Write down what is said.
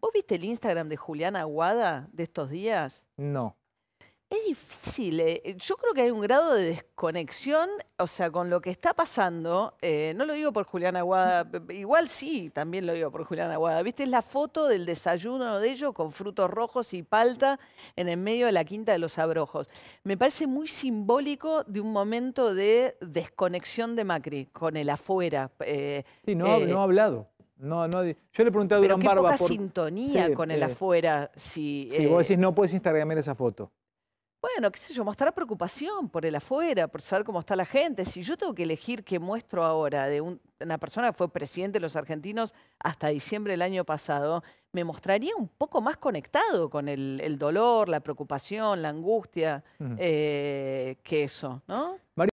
¿Vos viste el Instagram de Julián Aguada de estos días? No. Es difícil. Eh, eh, yo creo que hay un grado de desconexión, o sea, con lo que está pasando. Eh, no lo digo por Juliana Aguada, igual sí, también lo digo por Julián Aguada. ¿Viste? Es la foto del desayuno de ellos con frutos rojos y palta en el medio de la quinta de los abrojos. Me parece muy simbólico de un momento de desconexión de Macri con el afuera. sí, no ha hablado. No, no, yo le pregunté a Durán qué Barba. sintonía con el eh, afuera. Si, eh, vos decís, no puedes instagramar esa foto. Bueno, qué sé yo, mostrar preocupación por el afuera, por saber cómo está la gente. Si yo tengo que elegir qué muestro ahora de una persona que fue presidente de los argentinos hasta diciembre del año pasado, me mostraría un poco más conectado con el, dolor, la preocupación, la angustia, eh, que eso, ¿no?